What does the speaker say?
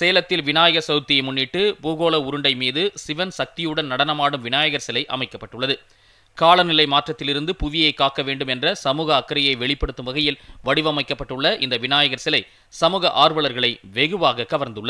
சேலத்தில் விநாயகர் சதுர்த்தியை முன்னிட்டு பூகோள உருண்டை மீது சிவன் சக்தியுடன் நடனமாடும் விநாயகர் சிலை அமைக்கப்பட்டுள்ளது காலநிலை மாற்றத்திலிருந்து புவியை காக்க வேண்டும் என்ற சமூக அக்கறையை வெளிப்படுத்தும் வகையில் வடிவமைக்கப்பட்டுள்ள இந்த விநாயகர் சிலை சமூக ஆர்வலர்களை வெகுவாக கவர்ந்துள்ளது